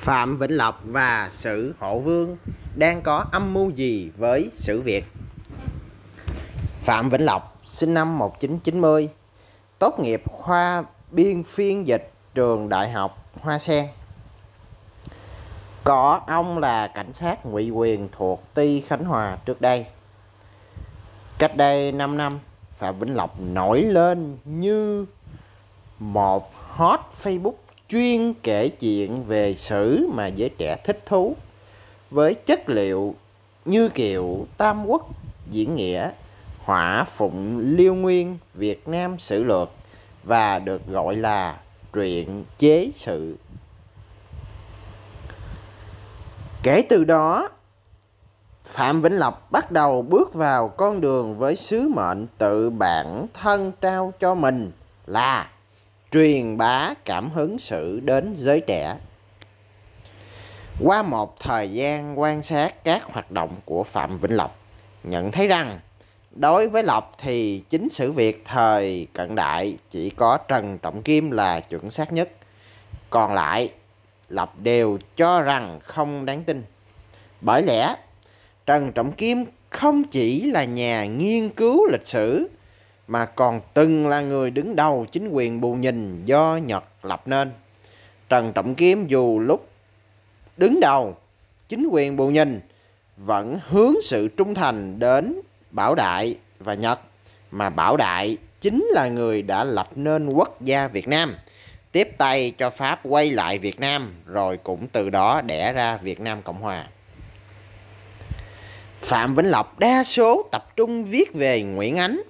Phạm Vĩnh Lộc và Sử Hộ Vương đang có âm mưu gì với Sử Việt? Phạm Vĩnh Lộc sinh năm 1990, tốt nghiệp khoa biên phiên dịch trường Đại học Hoa Sen. Có ông là cảnh sát ngụy quyền thuộc Ti Khánh Hòa trước đây. Cách đây 5 năm, Phạm Vĩnh Lộc nổi lên như một hot Facebook chuyên kể chuyện về sử mà giới trẻ thích thú với chất liệu như kiểu Tam Quốc diễn nghĩa, Hỏa Phụng Liêu Nguyên Việt Nam sử lược và được gọi là truyện chế sự. Kể từ đó, Phạm Vĩnh Lộc bắt đầu bước vào con đường với sứ mệnh tự bản thân trao cho mình là truyền bá cảm hứng sự đến giới trẻ. Qua một thời gian quan sát các hoạt động của Phạm Vĩnh Lộc, nhận thấy rằng đối với Lộc thì chính sự việc thời cận đại chỉ có Trần Trọng Kim là chuẩn xác nhất. Còn lại, Lộc đều cho rằng không đáng tin. Bởi lẽ, Trần Trọng Kim không chỉ là nhà nghiên cứu lịch sử mà còn từng là người đứng đầu chính quyền bù nhìn do Nhật lập nên. Trần Trọng Kiếm dù lúc đứng đầu chính quyền bù nhìn vẫn hướng sự trung thành đến Bảo Đại và Nhật mà Bảo Đại chính là người đã lập nên quốc gia Việt Nam tiếp tay cho Pháp quay lại Việt Nam rồi cũng từ đó đẻ ra Việt Nam Cộng Hòa. Phạm Vĩnh Lộc đa số tập trung viết về Nguyễn Ánh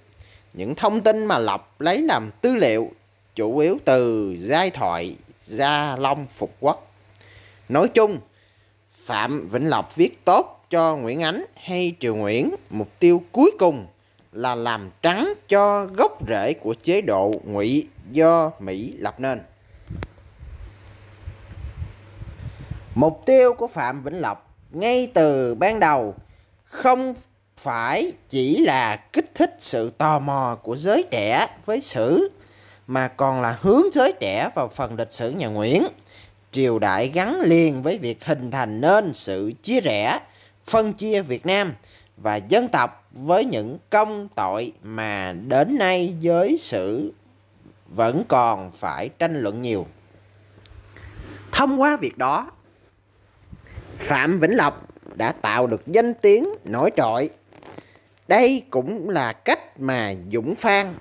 những thông tin mà lập lấy làm tư liệu chủ yếu từ giai thoại Gia Long Phục Quốc. Nói chung, Phạm Vĩnh Lộc viết tốt cho Nguyễn Ánh hay Triều Nguyễn, mục tiêu cuối cùng là làm trắng cho gốc rễ của chế độ ngụy do Mỹ lập nên. Mục tiêu của Phạm Vĩnh Lộc ngay từ ban đầu không phải chỉ là kích thích sự tò mò của giới trẻ với sử mà còn là hướng giới trẻ vào phần lịch sử nhà Nguyễn. Triều đại gắn liền với việc hình thành nên sự chia rẽ, phân chia Việt Nam và dân tộc với những công tội mà đến nay giới sử vẫn còn phải tranh luận nhiều. Thông qua việc đó, Phạm Vĩnh Lộc đã tạo được danh tiếng nổi trội đây cũng là cách mà Dũng Phan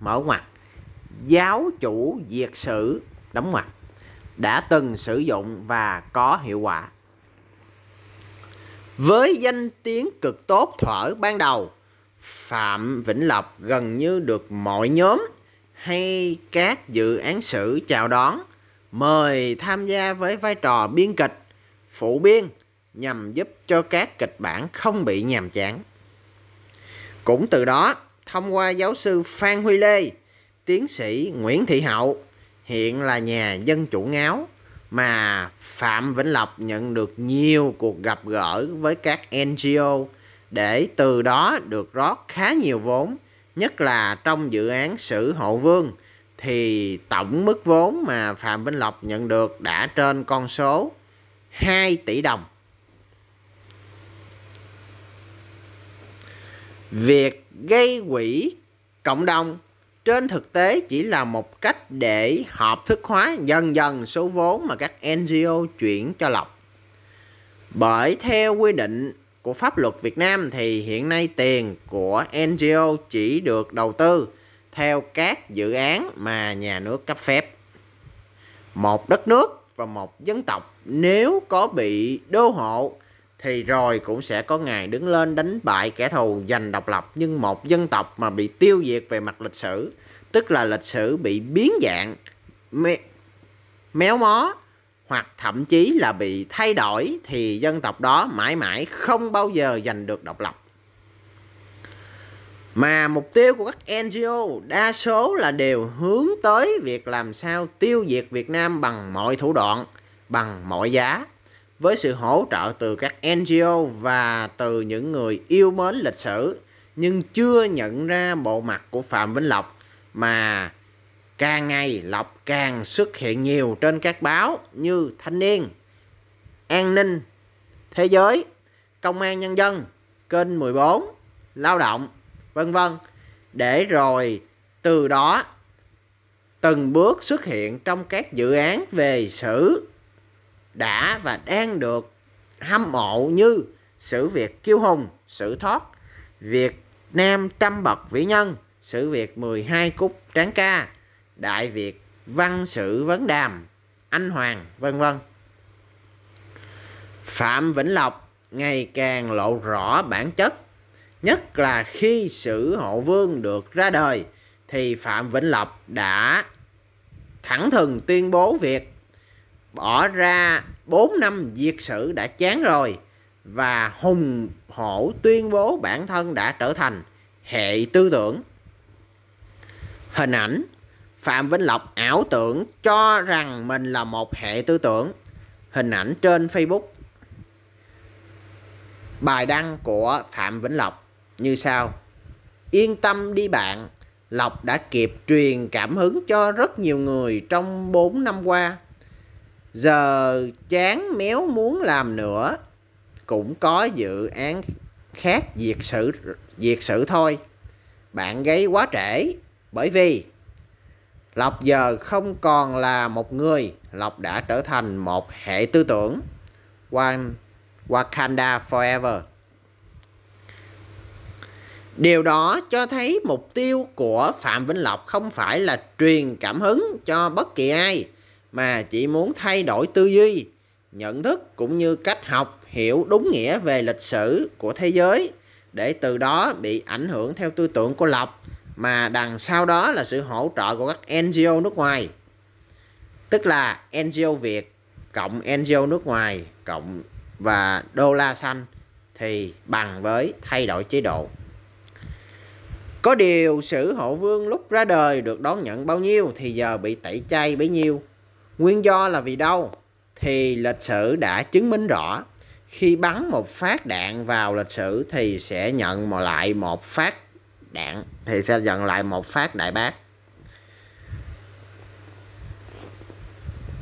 mở ngoặt giáo chủ diệt sử đóng ngoặt đã từng sử dụng và có hiệu quả. Với danh tiếng cực tốt thở ban đầu, Phạm Vĩnh Lộc gần như được mọi nhóm hay các dự án sử chào đón, mời tham gia với vai trò biên kịch, phụ biên nhằm giúp cho các kịch bản không bị nhàm chán. Cũng từ đó, thông qua giáo sư Phan Huy Lê, tiến sĩ Nguyễn Thị Hậu, hiện là nhà dân chủ ngáo, mà Phạm Vĩnh Lộc nhận được nhiều cuộc gặp gỡ với các NGO để từ đó được rót khá nhiều vốn, nhất là trong dự án Sử Hộ Vương thì tổng mức vốn mà Phạm Vĩnh Lộc nhận được đã trên con số 2 tỷ đồng. việc gây quỹ cộng đồng trên thực tế chỉ là một cách để hợp thức hóa dần dần số vốn mà các NGO chuyển cho lọc Bởi theo quy định của pháp luật Việt Nam thì hiện nay tiền của NGO chỉ được đầu tư theo các dự án mà nhà nước cấp phép. Một đất nước và một dân tộc nếu có bị đô hộ thì rồi cũng sẽ có ngày đứng lên đánh bại kẻ thù giành độc lập nhưng một dân tộc mà bị tiêu diệt về mặt lịch sử tức là lịch sử bị biến dạng méo mó hoặc thậm chí là bị thay đổi thì dân tộc đó mãi mãi không bao giờ giành được độc lập mà mục tiêu của các NGO đa số là đều hướng tới việc làm sao tiêu diệt Việt Nam bằng mọi thủ đoạn, bằng mọi giá với sự hỗ trợ từ các NGO và từ những người yêu mến lịch sử nhưng chưa nhận ra bộ mặt của Phạm Vĩnh Lộc mà càng ngày Lộc càng xuất hiện nhiều trên các báo như Thanh niên, An ninh, Thế giới, Công an Nhân dân, kênh 14, Lao động, vân vân để rồi từ đó từng bước xuất hiện trong các dự án về sử đã và đang được hâm mộ như sự việc kiêu hùng, sự thoát, Việt Nam trăm bậc vĩ nhân, sự việc 12 cúc tráng ca, đại Việt văn sự vấn đàm, anh hoàng, vân vân. Phạm Vĩnh Lộc ngày càng lộ rõ bản chất, nhất là khi sử hộ vương được ra đời thì Phạm Vĩnh Lộc đã thẳng thừng tuyên bố việc bỏ ra 4 năm diệt sự đã chán rồi và hùng hổ tuyên bố bản thân đã trở thành hệ tư tưởng. Hình ảnh Phạm Vĩnh Lộc ảo tưởng cho rằng mình là một hệ tư tưởng. Hình ảnh trên Facebook. Bài đăng của Phạm Vĩnh Lộc như sau. Yên tâm đi bạn, Lộc đã kịp truyền cảm hứng cho rất nhiều người trong 4 năm qua. Giờ chán méo muốn làm nữa Cũng có dự án khác diệt sự diệt sự thôi Bạn gây quá trễ Bởi vì Lộc giờ không còn là một người Lộc đã trở thành một hệ tư tưởng One Wakanda Forever Điều đó cho thấy mục tiêu của Phạm Vĩnh Lộc không phải là truyền cảm hứng cho bất kỳ ai mà chỉ muốn thay đổi tư duy, nhận thức cũng như cách học hiểu đúng nghĩa về lịch sử của thế giới để từ đó bị ảnh hưởng theo tư tưởng của Lộc mà đằng sau đó là sự hỗ trợ của các NGO nước ngoài. Tức là NGO Việt cộng NGO nước ngoài cộng và đô la xanh thì bằng với thay đổi chế độ. Có điều sử hộ vương lúc ra đời được đón nhận bao nhiêu thì giờ bị tẩy chay bấy nhiêu. Nguyên do là vì đâu? Thì lịch sử đã chứng minh rõ khi bắn một phát đạn vào lịch sử thì sẽ nhận lại một phát đạn thì sẽ nhận lại một phát đại bác.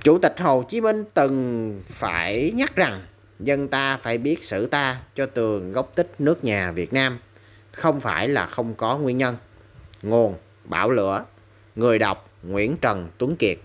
Chủ tịch Hồ Chí Minh từng phải nhắc rằng dân ta phải biết sử ta cho tường gốc tích nước nhà Việt Nam không phải là không có nguyên nhân. Nguồn: Bảo Lửa, người đọc Nguyễn Trần Tuấn Kiệt.